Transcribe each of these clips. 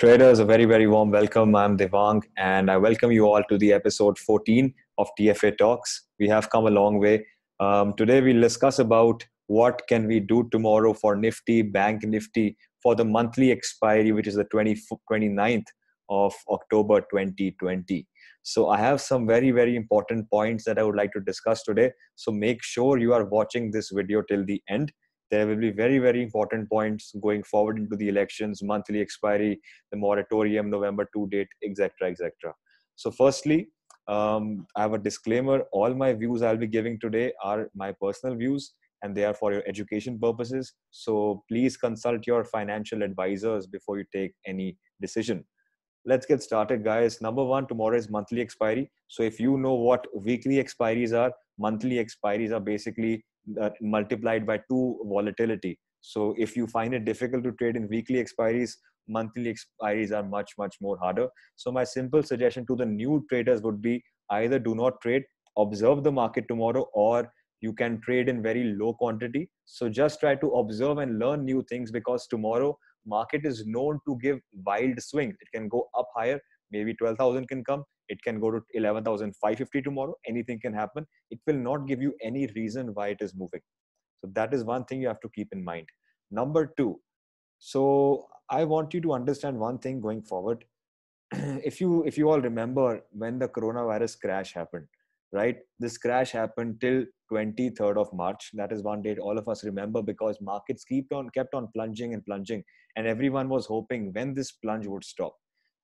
Traders, a very, very warm welcome. I'm Devang, and I welcome you all to the episode 14 of TFA Talks. We have come a long way. Um, today, we'll discuss about what can we do tomorrow for Nifty, Bank Nifty, for the monthly expiry, which is the 29th of October 2020. So I have some very, very important points that I would like to discuss today. So make sure you are watching this video till the end there will be very, very important points going forward into the elections, monthly expiry, the moratorium, November 2 date, etc., etc. So, firstly, um, I have a disclaimer. All my views I'll be giving today are my personal views and they are for your education purposes. So please consult your financial advisors before you take any decision. Let's get started, guys. Number one, tomorrow is monthly expiry. So if you know what weekly expiries are, monthly expiries are basically multiplied by two volatility. So if you find it difficult to trade in weekly expiries, monthly expiries are much, much more harder. So my simple suggestion to the new traders would be either do not trade, observe the market tomorrow, or you can trade in very low quantity. So just try to observe and learn new things because tomorrow market is known to give wild swing. It can go up higher, maybe 12,000 can come, it can go to 11550 tomorrow anything can happen it will not give you any reason why it is moving so that is one thing you have to keep in mind number 2 so i want you to understand one thing going forward if you if you all remember when the coronavirus crash happened right this crash happened till 23rd of march that is one date all of us remember because markets kept on kept on plunging and plunging and everyone was hoping when this plunge would stop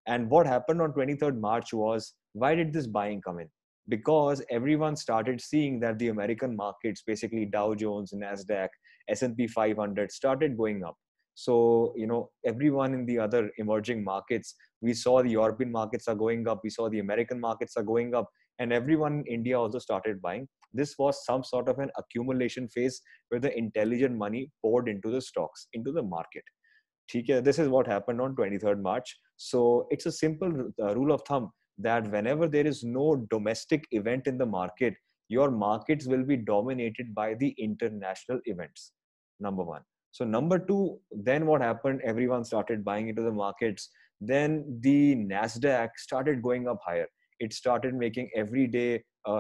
and what happened on 23rd March was why did this buying come in? Because everyone started seeing that the American markets, basically Dow Jones, Nasdaq, S&P 500, started going up. So you know everyone in the other emerging markets, we saw the European markets are going up, we saw the American markets are going up, and everyone in India also started buying. This was some sort of an accumulation phase where the intelligent money poured into the stocks, into the market. ठीक this is what happened on 23rd march so it's a simple uh, rule of thumb that whenever there is no domestic event in the market your markets will be dominated by the international events number one so number two then what happened everyone started buying into the markets then the nasdaq started going up higher it started making every day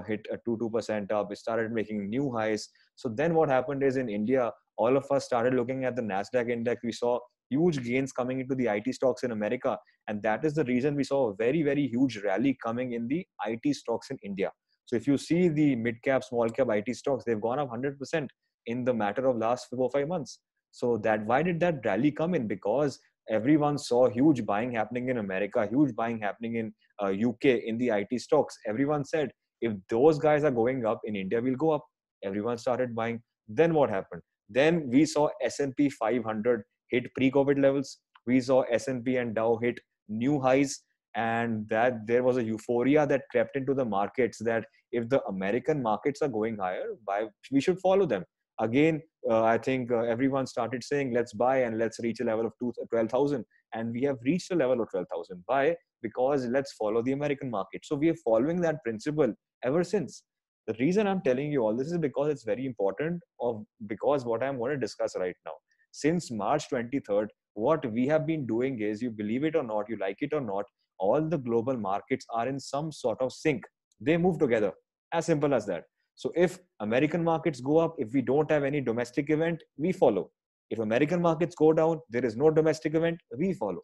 hit a 2 2% up it started making new highs so then what happened is in india all of us started looking at the nasdaq index we saw huge gains coming into the IT stocks in America. And that is the reason we saw a very, very huge rally coming in the IT stocks in India. So if you see the mid cap, small cap IT stocks, they've gone up 100% in the matter of last four or five months. So that why did that rally come in? Because everyone saw huge buying happening in America, huge buying happening in uh, UK in the IT stocks. Everyone said if those guys are going up in India, we'll go up. Everyone started buying. Then what happened? Then we saw S&P 500 hit pre-COVID levels. We saw S&P and Dow hit new highs, and that there was a euphoria that crept into the markets. That if the American markets are going higher, why we should follow them. Again, uh, I think uh, everyone started saying, "Let's buy and let's reach a level of 12,000," and we have reached a level of 12,000. Why? Because let's follow the American market. So we are following that principle ever since the reason i'm telling you all this is because it's very important of because what i'm going to discuss right now since March 23rd, what we have been doing is you believe it or not, you like it or not, all the global markets are in some sort of sync. They move together. As simple as that. So if American markets go up, if we don't have any domestic event, we follow. If American markets go down, there is no domestic event, we follow.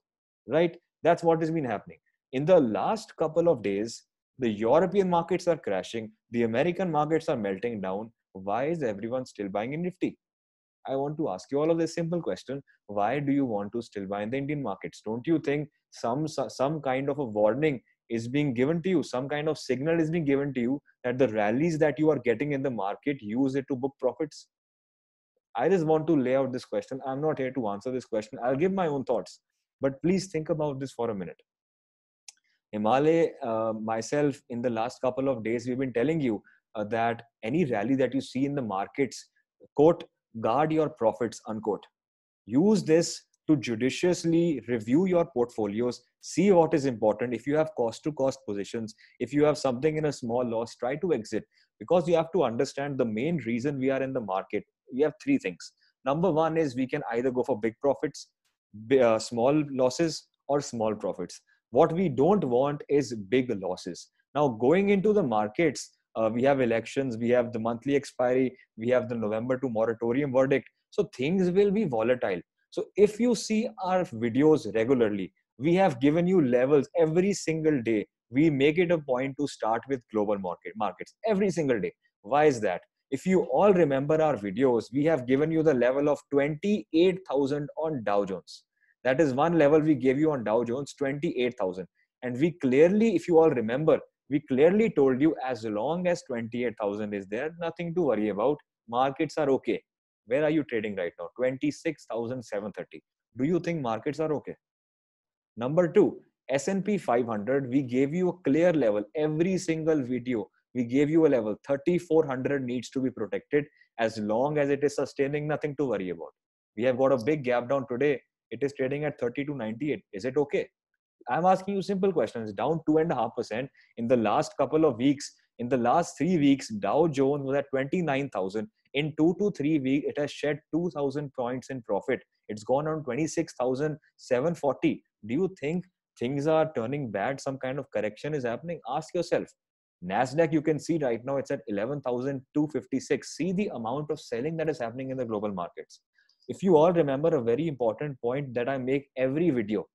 Right? That's what has been happening. In the last couple of days, the European markets are crashing, the American markets are melting down. Why is everyone still buying in Nifty? I want to ask you all of this simple question. Why do you want to still buy in the Indian markets? Don't you think some, some kind of a warning is being given to you, some kind of signal is being given to you that the rallies that you are getting in the market, use it to book profits? I just want to lay out this question. I'm not here to answer this question. I'll give my own thoughts, but please think about this for a minute. Himalay, uh, myself, in the last couple of days, we've been telling you uh, that any rally that you see in the markets, quote, guard your profits, unquote. Use this to judiciously review your portfolios, see what is important. If you have cost to cost positions, if you have something in a small loss, try to exit because you have to understand the main reason we are in the market. We have three things. Number one is we can either go for big profits, uh, small losses, or small profits. What we don't want is big losses. Now, going into the markets, uh, we have elections we have the monthly expiry we have the november to moratorium verdict so things will be volatile so if you see our videos regularly we have given you levels every single day we make it a point to start with global market markets every single day why is that if you all remember our videos we have given you the level of 28000 on dow jones that is one level we gave you on dow jones 28000 and we clearly if you all remember we clearly told you as long as 28000 is there nothing to worry about markets are okay where are you trading right now 26730 do you think markets are okay number two, and S&P 500, we gave you a clear level. Every single video, we gave you a level. 3400 needs to be protected. As long as it is sustaining, nothing to worry about. We have got a big gap down today. It is trading at 3298. Is it okay? I'm asking you simple questions. Down two and a half percent in the last couple of weeks. In the last three weeks, Dow Jones was at 29,000. In two to three weeks, it has shed 2,000 points in profit. It's gone on 26,740. Do you think things are turning bad? Some kind of correction is happening? Ask yourself. Nasdaq, you can see right now, it's at 11,256. See the amount of selling that is happening in the global markets. If you all remember a very important point that I make every video,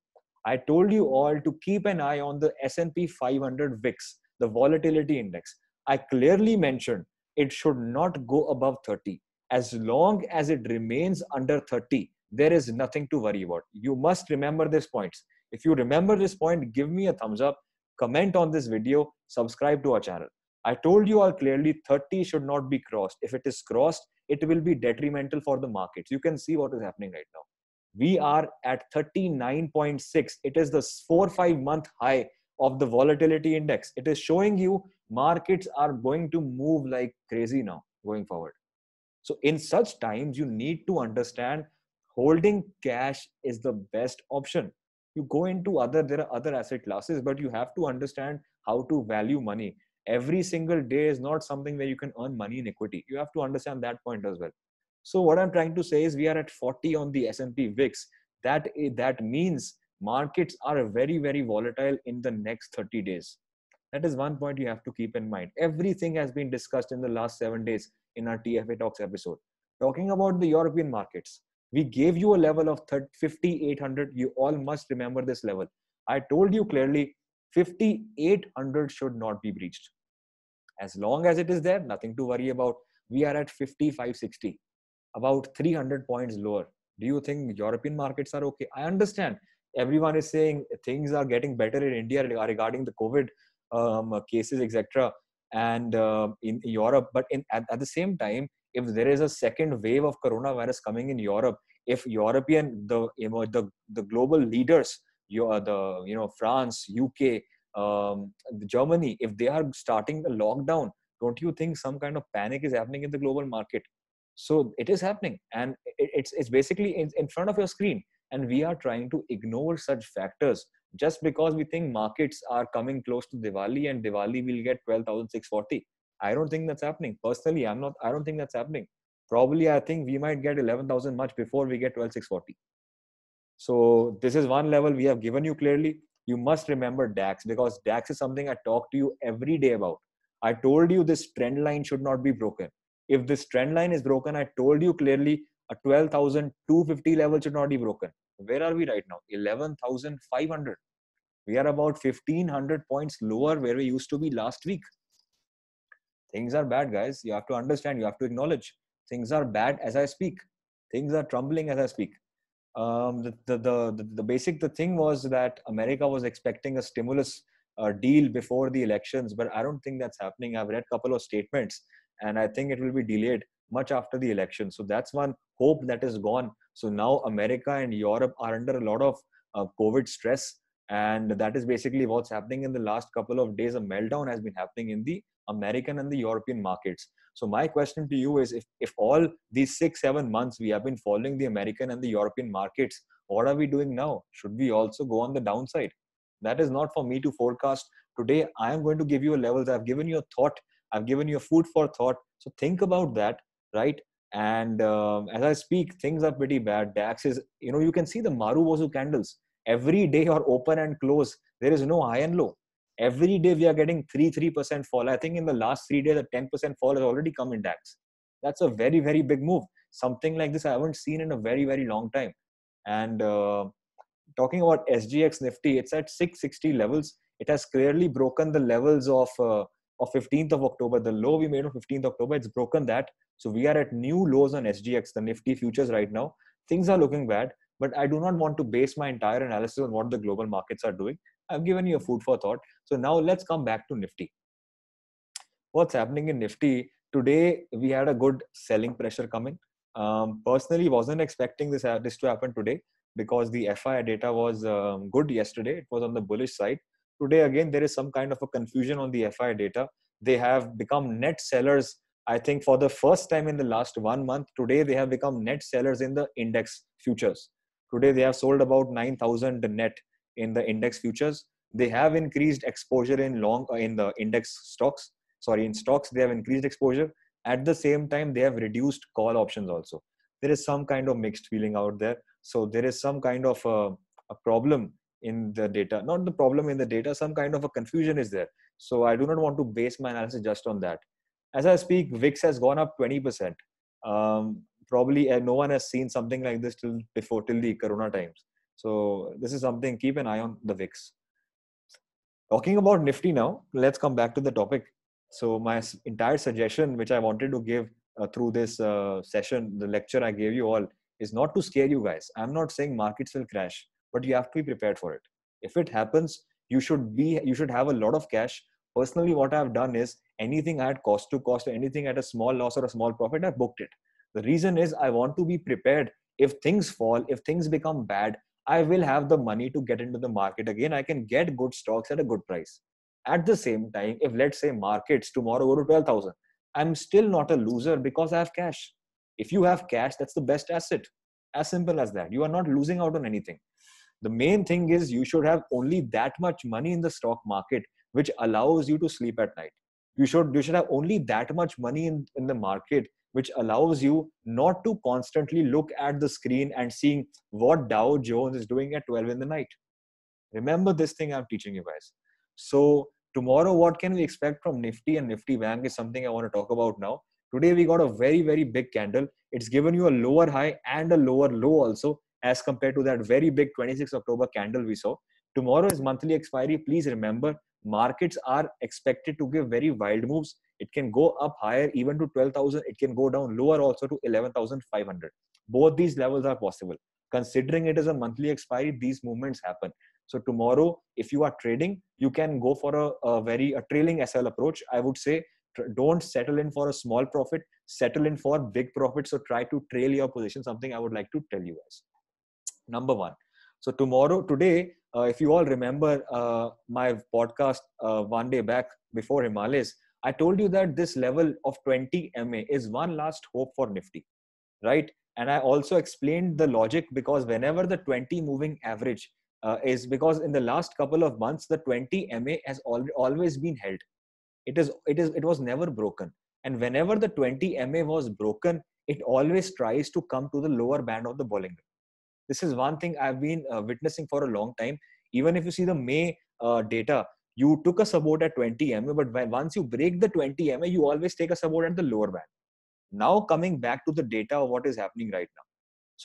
I told you all to keep an eye on the S&P 500 VIX, the volatility index. I clearly mentioned it should not go above 30. As long as it remains under 30, there is nothing to worry about. You must remember these points. If you remember this point, give me a thumbs up, comment on this video, subscribe to our channel. I told you all clearly 30 should not be crossed. If it is crossed, it will be detrimental for the markets. You can see what is happening right now we are at 39.6 it is the 4 5 month high of the volatility index it is showing you markets are going to move like crazy now going forward so in such times you need to understand holding cash is the best option you go into other there are other asset classes but you have to understand how to value money every single day is not something where you can earn money in equity you have to understand that point as well so what I'm trying to say is we are at 40 on the S&P VIX. That, that means markets are very, very volatile in the next 30 days. That is one point you have to keep in mind. Everything has been discussed in the last seven days in our TFA Talks episode. Talking about the European markets, we gave you a level of 5,800. You all must remember this level. I told you clearly 5,800 should not be breached. As long as it is there, nothing to worry about. We are at 5,560 about 300 points lower. Do you think European markets are okay? I understand everyone is saying things are getting better in India regarding the COVID um, cases, etc., and uh, in Europe. But in, at, at the same time, if there is a second wave of coronavirus coming in Europe, if European the you know, the the global leaders, you are uh, the you know France, UK, um, Germany, if they are starting a lockdown, don't you think some kind of panic is happening in the global market? so it is happening and it's it's basically in, in front of your screen and we are trying to ignore such factors just because we think markets are coming close to diwali and diwali will get 12640 i don't think that's happening personally i'm not i don't think that's happening probably i think we might get 11000 much before we get 12640 so this is one level we have given you clearly you must remember dax because dax is something i talk to you every day about i told you this trend line should not be broken if this trend line is broken i told you clearly a 12250 level should not be broken where are we right now 11500 we are about 1500 points lower where we used to be last week things are bad guys you have to understand you have to acknowledge things are bad as i speak things are crumbling as i speak um, the, the, the, the, basic the thing was that america was expecting a stimulus uh, deal before the elections but i don't think that's happening i've read a couple of statements and i think it will be delayed much after the election so that's one hope that is gone so now america and europe are under a lot of uh, covid stress and that is basically what's happening in the last couple of days a meltdown has been happening in the american and the european markets so my question to you is if, if all these six seven months we have been following the american and the european markets what are we doing now should we also go on the downside that is not for me to forecast today i am going to give you a levels i've given you a thought I've given you food for thought. So think about that, right? And um, as I speak, things are pretty bad. DAX is, you know, you can see the Marubozu candles every day are open and close. There is no high and low. Every day we are getting 3 3% fall. I think in the last three days, a 10% fall has already come in DAX. That's a very, very big move. Something like this I haven't seen in a very, very long time. And uh, talking about SGX Nifty, it's at 660 levels. It has clearly broken the levels of uh, of 15th of October, the low we made on 15th October, it's broken that. So we are at new lows on SGX, the Nifty futures right now. Things are looking bad, but I do not want to base my entire analysis on what the global markets are doing. I've given you a food for thought. So now let's come back to Nifty. What's happening in Nifty? Today, we had a good selling pressure coming. Um, personally, wasn't expecting this, uh, this to happen today because the FI data was um, good yesterday. It was on the bullish side. Today, again, there is some kind of a confusion on the FI data. They have become net sellers, I think, for the first time in the last one month. Today, they have become net sellers in the index futures. Today, they have sold about 9,000 net in the index futures. They have increased exposure in long uh, in the index stocks. Sorry, in stocks, they have increased exposure. At the same time, they have reduced call options also. There is some kind of mixed feeling out there. So there is some kind of a, uh, a problem in the data not the problem in the data some kind of a confusion is there so i do not want to base my analysis just on that as i speak vix has gone up 20% um, probably uh, no one has seen something like this till before till the corona times so this is something keep an eye on the vix talking about nifty now let's come back to the topic so my entire suggestion which i wanted to give uh, through this uh, session the lecture i gave you all is not to scare you guys i'm not saying markets will crash but you have to be prepared for it if it happens you should be you should have a lot of cash personally what i've done is anything at cost to cost or anything at a small loss or a small profit i've booked it the reason is i want to be prepared if things fall if things become bad i will have the money to get into the market again i can get good stocks at a good price at the same time if let's say markets tomorrow go to 12000 i'm still not a loser because i have cash if you have cash that's the best asset as simple as that you are not losing out on anything the main thing is you should have only that much money in the stock market which allows you to sleep at night you should you should have only that much money in, in the market which allows you not to constantly look at the screen and seeing what dow jones is doing at 12 in the night remember this thing i'm teaching you guys so tomorrow what can we expect from nifty and nifty bank is something i want to talk about now today we got a very very big candle it's given you a lower high and a lower low also as compared to that very big 26 October candle we saw. Tomorrow is monthly expiry. Please remember, markets are expected to give very wild moves. It can go up higher even to 12,000. It can go down lower also to 11,500. Both these levels are possible. Considering it is a monthly expiry, these movements happen. So tomorrow, if you are trading, you can go for a, a very a trailing SL approach. I would say don't settle in for a small profit settle in for big profit. so try to trail your position something i would like to tell you guys number one so tomorrow today uh, if you all remember uh, my podcast uh, one day back before himalayas i told you that this level of 20 ma is one last hope for nifty right and i also explained the logic because whenever the 20 moving average uh, is because in the last couple of months the 20 ma has al- always been held it is it is it was never broken and whenever the 20 ma was broken it always tries to come to the lower band of the bollinger this is one thing i've been uh, witnessing for a long time even if you see the may uh, data you took a support at 20 ma but when, once you break the 20 ma you always take a support at the lower band now coming back to the data of what is happening right now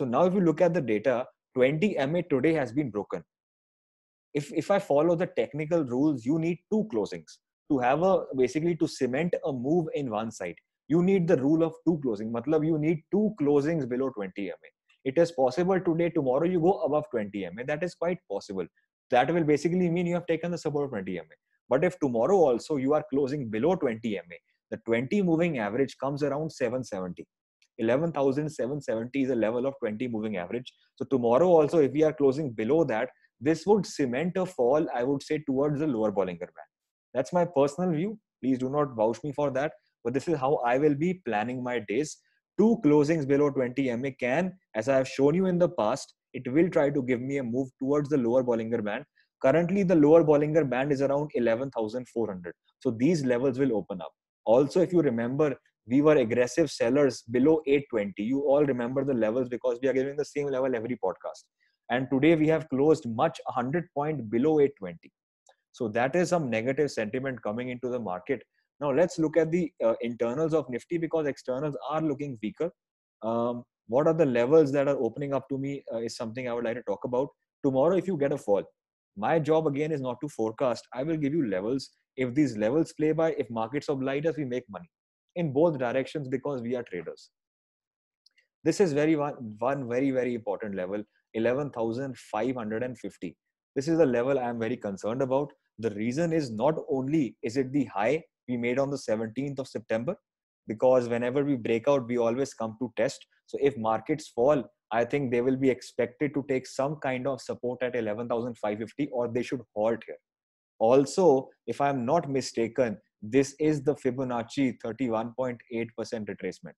so now if you look at the data 20 ma today has been broken if if i follow the technical rules you need two closings to have a basically to cement a move in one side you need the rule of two closing matlab you need two closings below 20 ma it is possible today tomorrow you go above 20 ma that is quite possible that will basically mean you have taken the support 20 ma but if tomorrow also you are closing below 20 ma the 20 moving average comes around 770 11770 is a level of 20 moving average so tomorrow also if we are closing below that this would cement a fall i would say towards the lower bollinger band that's my personal view please do not vouch me for that but this is how i will be planning my days two closings below 20 MA can, as I have shown you in the past, it will try to give me a move towards the lower Bollinger Band. Currently, the lower Bollinger Band is around 11,400. So these levels will open up. Also, if you remember, we were aggressive sellers below 820. You all remember the levels because we are giving the same level every podcast. And today we have closed much 100 point below 820. So that is some negative sentiment coming into the market now let's look at the uh, internals of Nifty because externals are looking weaker. Um, what are the levels that are opening up to me uh, is something I would like to talk about. Tomorrow, if you get a fall, my job again is not to forecast. I will give you levels. If these levels play by, if markets oblige us, we make money in both directions because we are traders. This is very one, one very, very important level 11,550. This is a level I am very concerned about. The reason is not only is it the high we made on the 17th of September because whenever we break out, we always come to test. So if markets fall, I think they will be expected to take some kind of support at 11,550 or they should halt here. Also, if I'm not mistaken, this is the Fibonacci 31.8% retracement.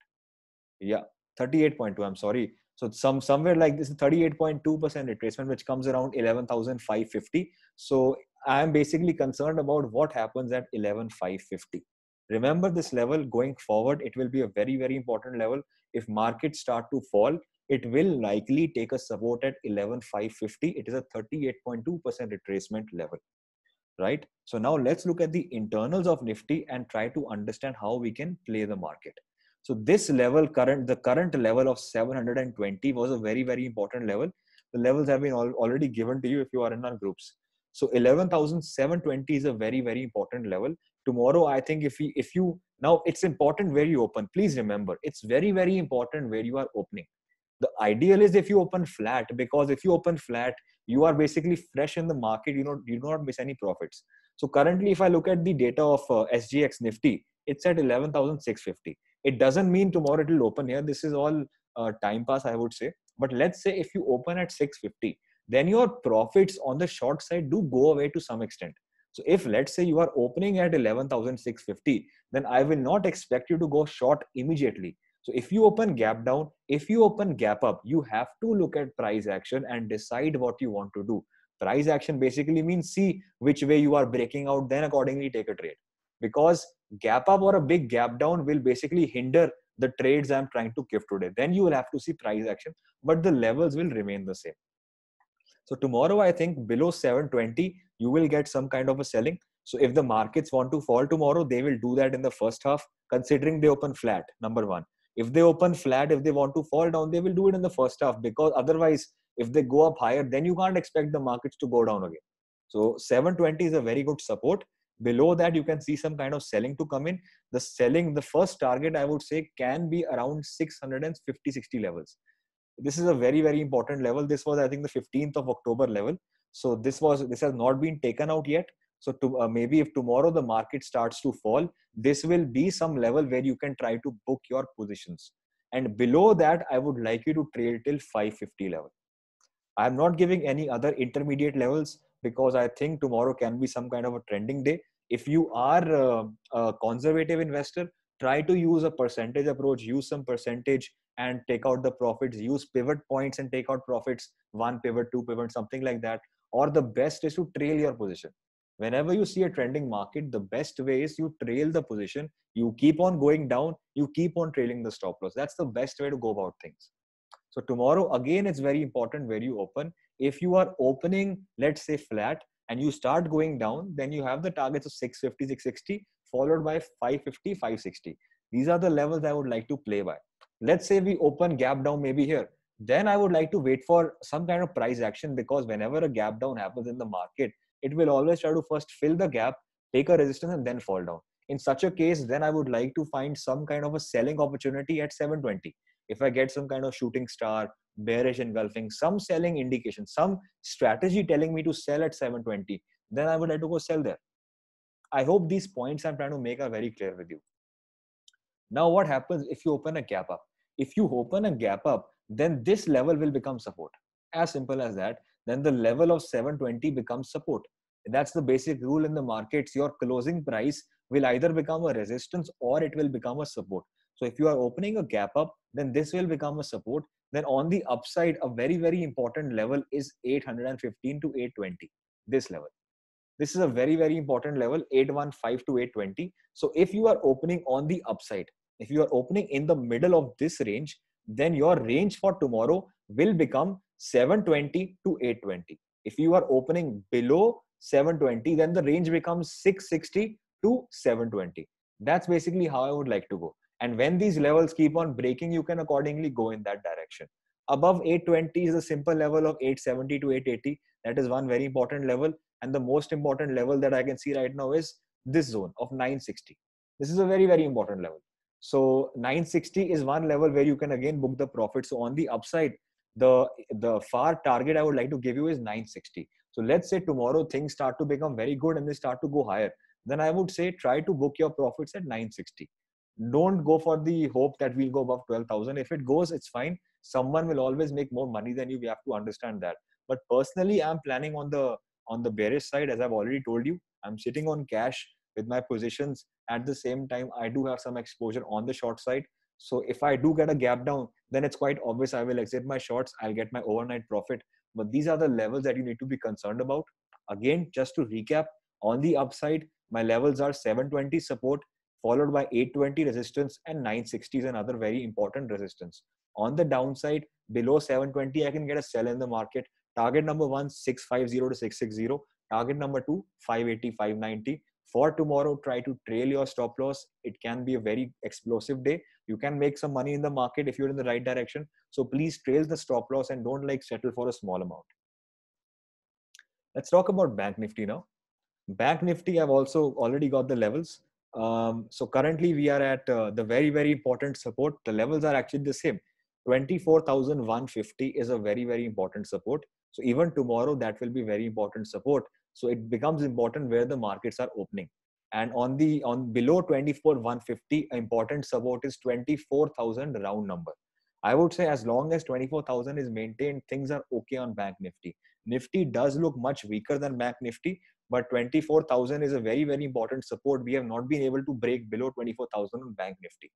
Yeah, 38.2, I'm sorry. So some somewhere like this 38.2% retracement, which comes around 11,550. So I am basically concerned about what happens at 11,550. Remember this level going forward, it will be a very, very important level. If markets start to fall, it will likely take a support at 11,550. It is a 38.2% retracement level, right? So now let's look at the internals of Nifty and try to understand how we can play the market. So this level current, the current level of 720 was a very, very important level. The levels have been already given to you if you are in our groups. So 11,720 is a very, very important level. Tomorrow, I think if, we, if you, now it's important where you open. Please remember, it's very, very important where you are opening. The ideal is if you open flat, because if you open flat, you are basically fresh in the market. You, know, you do not miss any profits. So currently, if I look at the data of uh, SGX Nifty, it's at 11,650. It doesn't mean tomorrow it will open here. This is all uh, time pass, I would say. But let's say if you open at 650, then your profits on the short side do go away to some extent so if let's say you are opening at 11650 then i will not expect you to go short immediately so if you open gap down if you open gap up you have to look at price action and decide what you want to do price action basically means see which way you are breaking out then accordingly take a trade because gap up or a big gap down will basically hinder the trades i'm trying to give today then you will have to see price action but the levels will remain the same so tomorrow, I think below 720, you will get some kind of a selling. So if the markets want to fall tomorrow, they will do that in the first half, considering they open flat, number one. If they open flat, if they want to fall down, they will do it in the first half because otherwise, if they go up higher, then you can't expect the markets to go down again. So 720 is a very good support. Below that, you can see some kind of selling to come in. The selling, the first target, I would say, can be around 650, 60 levels this is a very very important level this was i think the 15th of october level so this was this has not been taken out yet so to, uh, maybe if tomorrow the market starts to fall this will be some level where you can try to book your positions and below that i would like you to trade till 550 level i am not giving any other intermediate levels because i think tomorrow can be some kind of a trending day if you are uh, a conservative investor try to use a percentage approach use some percentage and take out the profits use pivot points and take out profits one pivot two pivot something like that or the best is to trail your position whenever you see a trending market the best way is you trail the position you keep on going down you keep on trailing the stop loss that's the best way to go about things so tomorrow again it's very important where you open if you are opening let's say flat and you start going down then you have the targets of 650 660 followed by 550, 560. These are the levels I would like to play by. Let's say we open gap down maybe here. Then I would like to wait for some kind of price action because whenever a gap down happens in the market, it will always try to first fill the gap, take a resistance, and then fall down. In such a case, then I would like to find some kind of a selling opportunity at 720. If I get some kind of shooting star, bearish engulfing, some selling indication, some strategy telling me to sell at 720, then I would like to go sell there. I hope these points I'm trying to make are very clear with you. Now, what happens if you open a gap up? If you open a gap up, then this level will become support. As simple as that. Then the level of 720 becomes support. That's the basic rule in the markets. Your closing price will either become a resistance or it will become a support. So if you are opening a gap up, then this will become a support. Then on the upside, a very, very important level is 815 to 820, this level this is a very very important level 815 to 820 so if you are opening on the upside if you are opening in the middle of this range then your range for tomorrow will become 720 to 820 if you are opening below 720 then the range becomes 660 to 720 that's basically how i would like to go and when these levels keep on breaking you can accordingly go in that direction above 820 is a simple level of 870 to 880 that is one very important level and the most important level that I can see right now is this zone of 960. This is a very, very important level. So 960 is one level where you can again book the profit. So on the upside, the the far target I would like to give you is 960. So let's say tomorrow things start to become very good and they start to go higher. Then I would say try to book your profits at 960. Don't go for the hope that we'll go above 12,000. If it goes, it's fine. Someone will always make more money than you. We have to understand that. But personally, I'm planning on the on the bearish side, as I've already told you, I'm sitting on cash with my positions. At the same time, I do have some exposure on the short side. So if I do get a gap down, then it's quite obvious I will exit my shorts, I'll get my overnight profit. But these are the levels that you need to be concerned about. Again, just to recap, on the upside, my levels are 720 support, followed by 820 resistance, and 960s is another very important resistance. On the downside, below 720, I can get a sell in the market Target number one, 650 to 660. Target number two, 580, 590. For tomorrow, try to trail your stop loss. It can be a very explosive day. You can make some money in the market if you're in the right direction. So please trail the stop loss and don't like settle for a small amount. Let's talk about Bank Nifty now. Bank Nifty, I've also already got the levels. Um, so currently we are at uh, the very, very important support. The levels are actually the same. 24,150 is a very, very important support. So even tomorrow, that will be very important support. So it becomes important where the markets are opening. And on the on below 24,150, important support is 24,000 round number. I would say as long as 24,000 is maintained, things are okay on Bank Nifty. Nifty does look much weaker than Bank Nifty, but 24,000 is a very, very important support. We have not been able to break below 24,000 on Bank Nifty.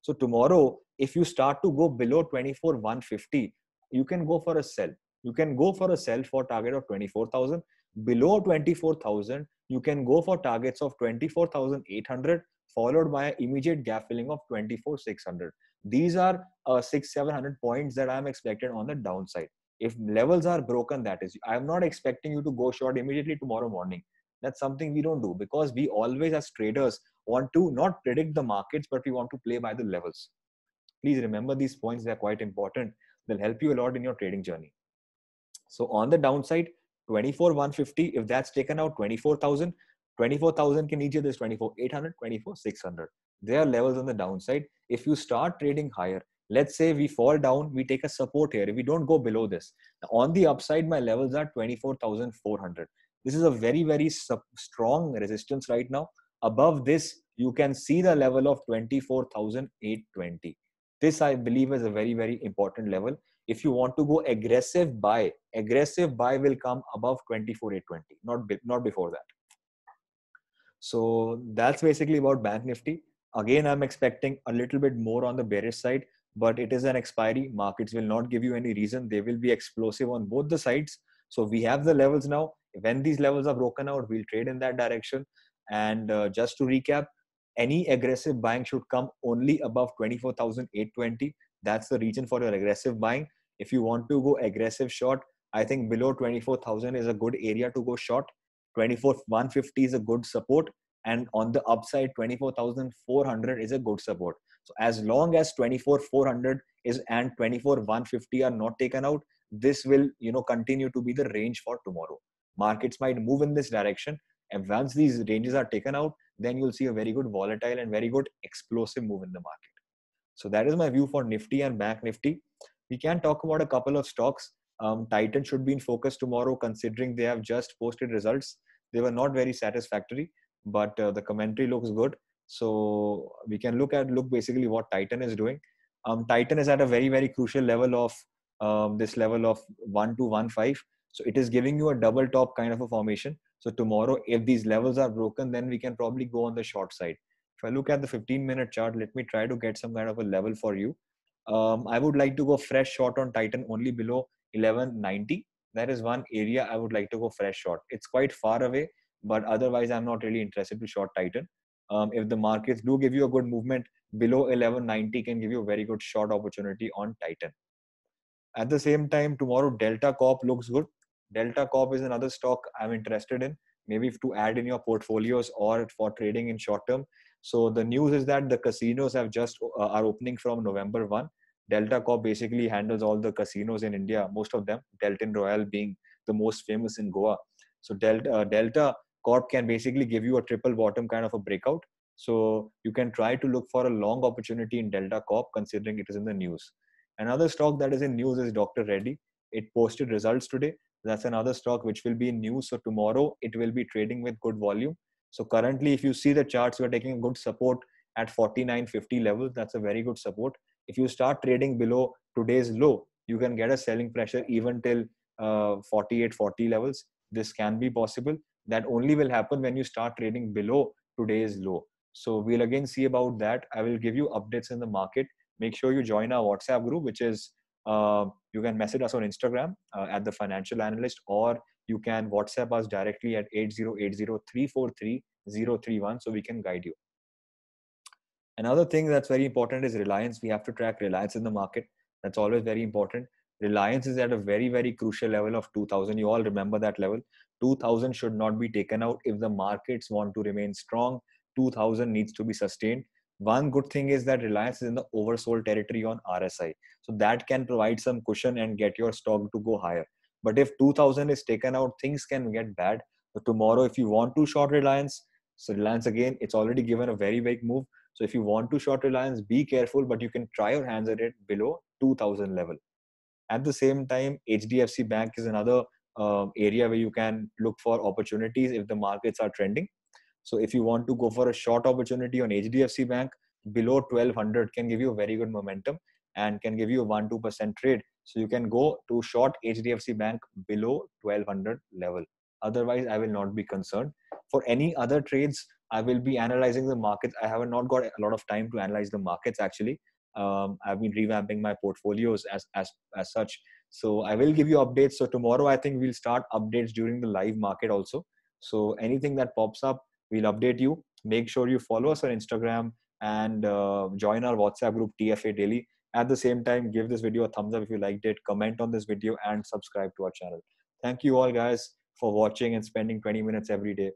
So tomorrow, if you start to go below 24,150, you can go for a sell you can go for a sell for target of 24000 below 24000 you can go for targets of 24800 followed by immediate gap filling of 24600 these are uh, 6 700 points that i am expected on the downside if levels are broken that is i am not expecting you to go short immediately tomorrow morning that's something we don't do because we always as traders want to not predict the markets but we want to play by the levels please remember these points they're quite important they'll help you a lot in your trading journey so on the downside, 24 150. If that's taken out, 24,000. 24,000 can each there's 24 800, 24 600. There are levels on the downside. If you start trading higher, let's say we fall down, we take a support here. If we don't go below this, on the upside, my levels are 24,400. This is a very, very strong resistance right now. Above this, you can see the level of 24,820. This, I believe, is a very, very important level if you want to go aggressive buy aggressive buy will come above 24820 not not before that so that's basically about bank nifty again i'm expecting a little bit more on the bearish side but it is an expiry markets will not give you any reason they will be explosive on both the sides so we have the levels now when these levels are broken out we'll trade in that direction and uh, just to recap any aggressive buying should come only above 24820 that's the region for your aggressive buying if you want to go aggressive short i think below 24000 is a good area to go short 24 150 is a good support and on the upside 24400 is a good support so as long as 24 400 is and 24 150 are not taken out this will you know continue to be the range for tomorrow markets might move in this direction and once these ranges are taken out then you'll see a very good volatile and very good explosive move in the market so that is my view for Nifty and Bank Nifty. We can talk about a couple of stocks. Um, Titan should be in focus tomorrow, considering they have just posted results. They were not very satisfactory, but uh, the commentary looks good. So we can look at look basically what Titan is doing. Um, Titan is at a very very crucial level of um, this level of one to one five. So it is giving you a double top kind of a formation. So tomorrow, if these levels are broken, then we can probably go on the short side if I look at the 15 minute chart, let me try to get some kind of a level for you. Um, I would like to go fresh short on Titan only below 1190. That is one area I would like to go fresh short. It's quite far away, but otherwise I'm not really interested to short Titan. Um, if the markets do give you a good movement below 1190 can give you a very good short opportunity on Titan. At the same time, tomorrow Delta Corp looks good. Delta Corp is another stock I'm interested in, maybe to add in your portfolios or for trading in short term. So the news is that the casinos have just uh, are opening from November 1. Delta Corp basically handles all the casinos in India, most of them, Delta Royal being the most famous in Goa. So Delta, uh, Delta Corp can basically give you a triple bottom kind of a breakout. So you can try to look for a long opportunity in Delta Corp considering it is in the news. Another stock that is in news is Dr. Reddy. It posted results today. That's another stock which will be in news. So tomorrow it will be trading with good volume. So currently, if you see the charts, we are taking good support at 49.50 level. That's a very good support. If you start trading below today's low, you can get a selling pressure even till uh, 48.40 levels. This can be possible. That only will happen when you start trading below today's low. So we'll again see about that. I will give you updates in the market. Make sure you join our WhatsApp group, which is uh, you can message us on Instagram uh, at the financial analyst or you can WhatsApp us directly at 8080343031 so we can guide you. Another thing that's very important is reliance. We have to track reliance in the market. That's always very important. Reliance is at a very, very crucial level of 2000. You all remember that level. 2000 should not be taken out if the markets want to remain strong. 2000 needs to be sustained. One good thing is that Reliance is in the oversold territory on RSI. So that can provide some cushion and get your stock to go higher. But if 2000 is taken out, things can get bad. But tomorrow, if you want to short Reliance, so Reliance again, it's already given a very big move. So if you want to short Reliance, be careful, but you can try your hands at it below 2000 level. At the same time, HDFC Bank is another uh, area where you can look for opportunities if the markets are trending. So if you want to go for a short opportunity on HDFC Bank, below 1200 can give you a very good momentum and can give you a 1 2% trade so you can go to short HDFC Bank below 1200 level. Otherwise, I will not be concerned. For any other trades, I will be analyzing the markets. I have not got a lot of time to analyze the markets actually. Um, I've been revamping my portfolios as, as, as such. So I will give you updates. So tomorrow, I think we'll start updates during the live market also. So anything that pops up, we'll update you. Make sure you follow us on Instagram and uh, join our WhatsApp group TFA Daily. At the same time, give this video a thumbs up if you liked it, comment on this video, and subscribe to our channel. Thank you all, guys, for watching and spending 20 minutes every day.